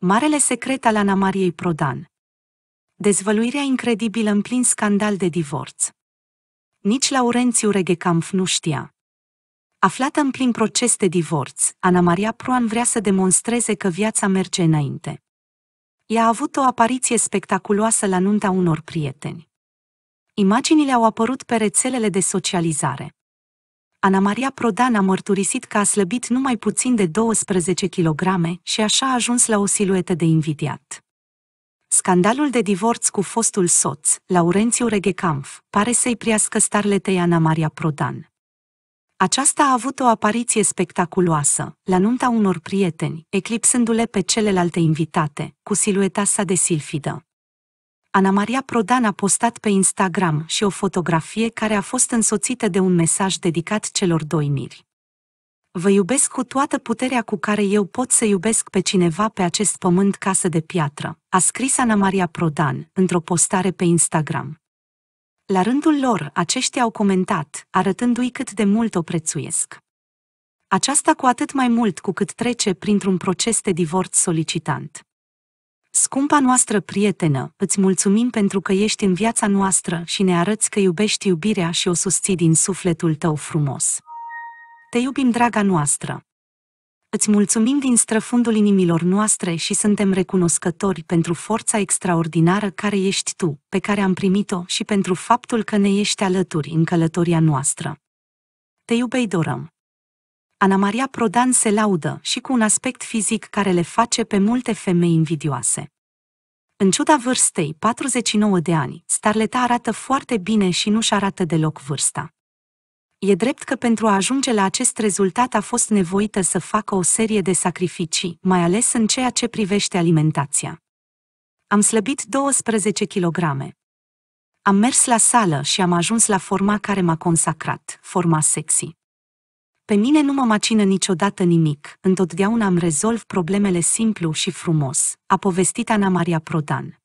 Marele secret al Ana Mariei Prodan. Dezvăluirea incredibilă în plin scandal de divorț. Nici Laurențiu Reghecamp nu știa. Aflată în plin proces de divorț, Ana Maria Proan vrea să demonstreze că viața merge înainte. Ea a avut o apariție spectaculoasă la nunta unor prieteni. Imaginile au apărut pe rețelele de socializare. Ana Maria Prodan a mărturisit că a slăbit numai puțin de 12 kg și așa a ajuns la o siluetă de invidiat. Scandalul de divorț cu fostul soț, Laurențiu Reghecamf, pare să-i priască starletei Ana Maria Prodan. Aceasta a avut o apariție spectaculoasă, la nunta unor prieteni, eclipsându-le pe celelalte invitate, cu silueta sa de silfidă. Ana Maria Prodan a postat pe Instagram și o fotografie care a fost însoțită de un mesaj dedicat celor doi miri. Vă iubesc cu toată puterea cu care eu pot să iubesc pe cineva pe acest pământ casă de piatră, a scris Ana Maria Prodan într-o postare pe Instagram. La rândul lor, aceștia au comentat, arătându-i cât de mult o prețuiesc. Aceasta cu atât mai mult cu cât trece printr-un proces de divorț solicitant. Scumpa noastră prietenă, îți mulțumim pentru că ești în viața noastră și ne arăți că iubești iubirea și o susții din sufletul tău frumos. Te iubim, draga noastră! Îți mulțumim din străfundul inimilor noastre și suntem recunoscători pentru forța extraordinară care ești tu, pe care am primit-o și pentru faptul că ne ești alături în călătoria noastră. Te iubei, dorăm! Ana Maria Prodan se laudă și cu un aspect fizic care le face pe multe femei invidioase. În ciuda vârstei, 49 de ani, starleta arată foarte bine și nu-și arată deloc vârsta. E drept că pentru a ajunge la acest rezultat a fost nevoită să facă o serie de sacrificii, mai ales în ceea ce privește alimentația. Am slăbit 12 kg. Am mers la sală și am ajuns la forma care m-a consacrat, forma sexy. Pe mine nu mă macină niciodată nimic, întotdeauna am rezolv problemele simplu și frumos, a povestit Ana Maria Prodan.